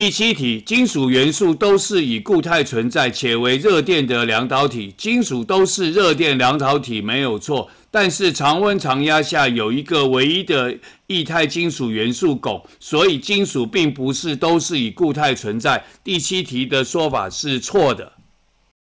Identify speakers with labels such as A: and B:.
A: 第七题，金属元素都是以固态存在，且为热电的良导体。金属都是热电良导体没有错，但是常温常压下有一个唯一的液态金属元素汞，所以金属并不是都是以固态存在。第七题的说法是错的。